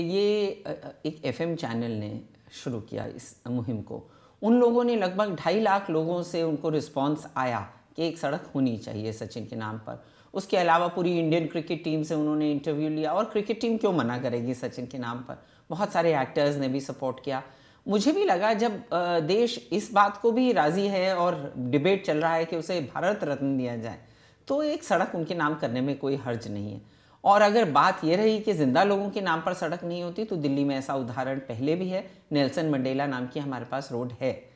ये एक FM channel ने शुरू किया इस मुहिम को उन लोगों ने लगभग ढाई लाख लोगों से उनको रिस्पांस आया कि एक सड़क होनी चाहिए सचिन के नाम पर उसके अलावा पूरी इंडियन क्रिकेट टीम से उन्होंने इंटरव्यू लिया और क्रिकेट टीम क्यों मना करेगी सचिन के नाम पर बहुत सारे एक्टर्स ने भी सपोर्ट किया मुझे भी लगा जब देश इस बात को भी राज़ी है और डिबेट चल रहा है कि उसे भारत रत्न दिया जाए तो एक सड़क उनके नाम करने में कोई हर्ज नहीं है और अगर बात यह रही कि ज़िंदा लोगों के नाम पर सड़क नहीं होती तो दिल्ली में ऐसा उदाहरण पहले भी है नेल्सन मंडेला नाम की हमारे पास रोड है